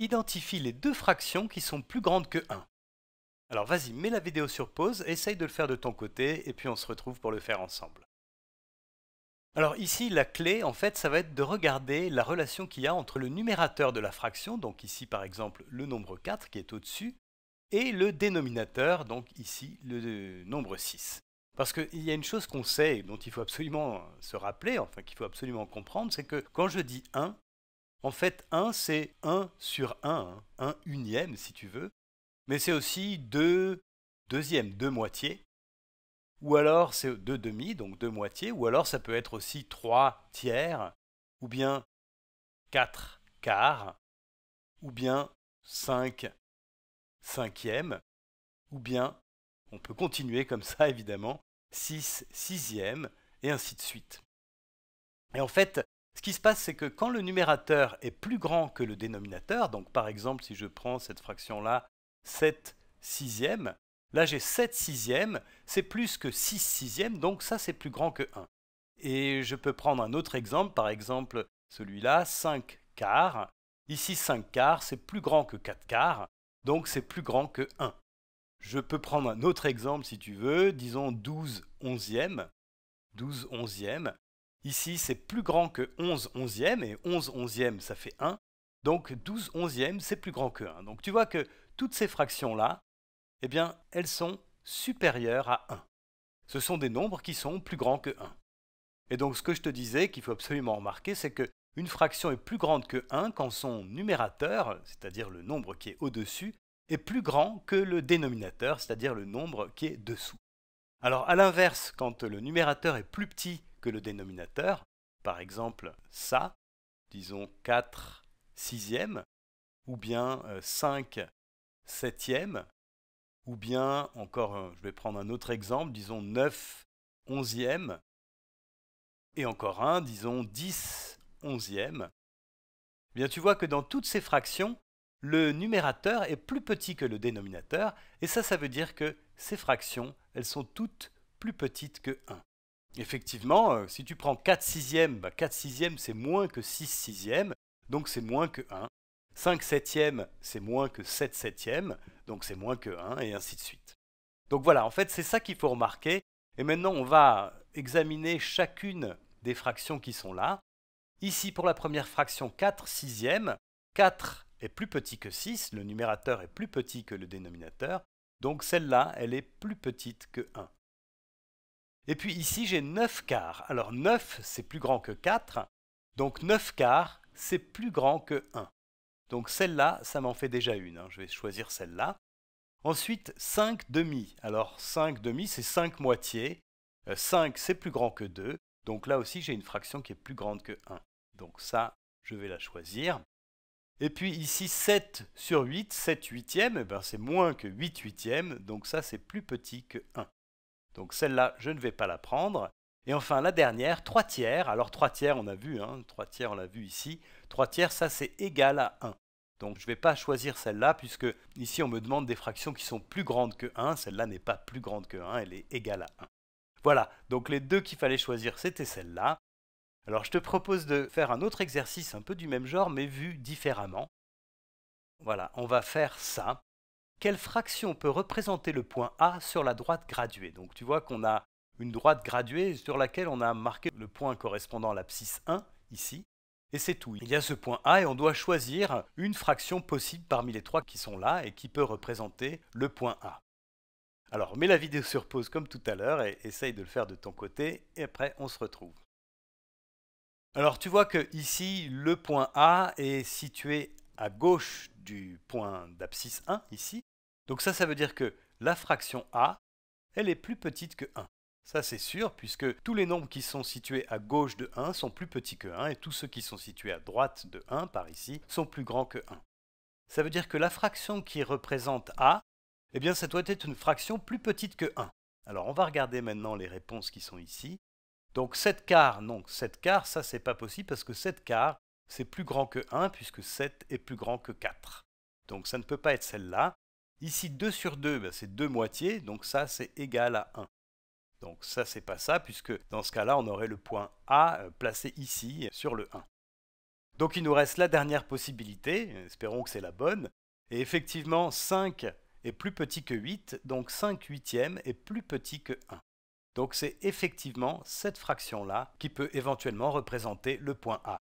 Identifie les deux fractions qui sont plus grandes que 1. Alors vas-y, mets la vidéo sur pause, essaye de le faire de ton côté, et puis on se retrouve pour le faire ensemble. Alors ici, la clé, en fait, ça va être de regarder la relation qu'il y a entre le numérateur de la fraction, donc ici par exemple le nombre 4 qui est au-dessus, et le dénominateur, donc ici le euh, nombre 6. Parce qu'il y a une chose qu'on sait dont il faut absolument se rappeler, enfin qu'il faut absolument comprendre, c'est que quand je dis 1, en fait, 1, c'est 1 sur 1, 1 hein, unième si tu veux, mais c'est aussi 2 deuxième, 2 moitiés, ou alors c'est 2 demi, donc 2 moitiés, ou alors ça peut être aussi 3 tiers, ou bien 4 quarts, ou bien 5 cinquièmes, ou bien, on peut continuer comme ça évidemment, 6 sixièmes, et ainsi de suite. Et en fait, ce qui se passe, c'est que quand le numérateur est plus grand que le dénominateur, donc par exemple si je prends cette fraction-là, 7 sixièmes, là j'ai 7 sixièmes, c'est plus que 6 sixièmes, donc ça c'est plus grand que 1. Et je peux prendre un autre exemple, par exemple celui-là, 5 quarts. Ici 5 quarts, c'est plus grand que 4 quarts, donc c'est plus grand que 1. Je peux prendre un autre exemple si tu veux, disons 12 onzièmes. 12 onzièmes. Ici, c'est plus grand que 11 onzièmes, et 11 onzièmes, ça fait 1. Donc 12 onzièmes, c'est plus grand que 1. Donc tu vois que toutes ces fractions-là, eh bien, elles sont supérieures à 1. Ce sont des nombres qui sont plus grands que 1. Et donc ce que je te disais, qu'il faut absolument remarquer, c'est qu'une fraction est plus grande que 1 quand son numérateur, c'est-à-dire le nombre qui est au-dessus, est plus grand que le dénominateur, c'est-à-dire le nombre qui est dessous. Alors à l'inverse, quand le numérateur est plus petit que le dénominateur. Par exemple, ça, disons 4 sixièmes, ou bien 5 euh, septièmes, ou bien encore, euh, je vais prendre un autre exemple, disons 9 onzièmes, et encore un, disons 10 onzièmes. Eh bien, tu vois que dans toutes ces fractions, le numérateur est plus petit que le dénominateur, et ça, ça veut dire que ces fractions, elles sont toutes plus petites que 1 effectivement, euh, si tu prends 4 sixièmes, 4 bah, sixièmes c'est moins que 6 sixièmes, donc c'est moins que 1. 5 septièmes c'est moins que 7 septièmes, donc c'est moins que 1, et ainsi de suite. Donc voilà, en fait c'est ça qu'il faut remarquer. Et maintenant on va examiner chacune des fractions qui sont là. Ici pour la première fraction 4 sixièmes, 4 est plus petit que 6, le numérateur est plus petit que le dénominateur, donc celle-là elle est plus petite que 1. Et puis ici, j'ai 9 quarts. Alors 9, c'est plus grand que 4. Donc 9 quarts, c'est plus grand que 1. Donc celle-là, ça m'en fait déjà une. Hein. Je vais choisir celle-là. Ensuite, 5 demi. Alors 5 demi, c'est 5 moitiés. 5, euh, c'est plus grand que 2. Donc là aussi, j'ai une fraction qui est plus grande que 1. Donc ça, je vais la choisir. Et puis ici, 7 sur 8, 7 huitièmes, eh ben, c'est moins que 8 huitièmes. Donc ça, c'est plus petit que 1. Donc celle-là, je ne vais pas la prendre. Et enfin, la dernière, 3 tiers. Alors 3 tiers, on a vu, hein, 3 tiers, on l'a vu ici. 3 tiers, ça c'est égal à 1. Donc je ne vais pas choisir celle-là, puisque ici on me demande des fractions qui sont plus grandes que 1. Celle-là n'est pas plus grande que 1, elle est égale à 1. Voilà, donc les deux qu'il fallait choisir, c'était celle-là. Alors je te propose de faire un autre exercice un peu du même genre, mais vu différemment. Voilà, on va faire ça quelle fraction peut représenter le point A sur la droite graduée Donc tu vois qu'on a une droite graduée sur laquelle on a marqué le point correspondant à l'abscisse 1, ici, et c'est tout. Il y a ce point A et on doit choisir une fraction possible parmi les trois qui sont là et qui peut représenter le point A. Alors mets la vidéo sur pause comme tout à l'heure et essaye de le faire de ton côté et après on se retrouve. Alors tu vois que ici le point A est situé à gauche du point d'abscisse 1 ici. Donc ça, ça veut dire que la fraction a, elle est plus petite que 1. Ça c'est sûr, puisque tous les nombres qui sont situés à gauche de 1 sont plus petits que 1, et tous ceux qui sont situés à droite de 1, par ici, sont plus grands que 1. Ça veut dire que la fraction qui représente a, eh bien ça doit être une fraction plus petite que 1. Alors on va regarder maintenant les réponses qui sont ici. Donc 7 quarts, non, 7 quarts, ça c'est pas possible parce que 7 quarts, c'est plus grand que 1 puisque 7 est plus grand que 4. Donc ça ne peut pas être celle-là. Ici 2 sur 2, ben, c'est 2 moitiés, donc ça c'est égal à 1. Donc ça c'est pas ça puisque dans ce cas-là on aurait le point A euh, placé ici sur le 1. Donc il nous reste la dernière possibilité, espérons que c'est la bonne. Et effectivement 5 est plus petit que 8, donc 5 huitièmes est plus petit que 1. Donc c'est effectivement cette fraction-là qui peut éventuellement représenter le point A.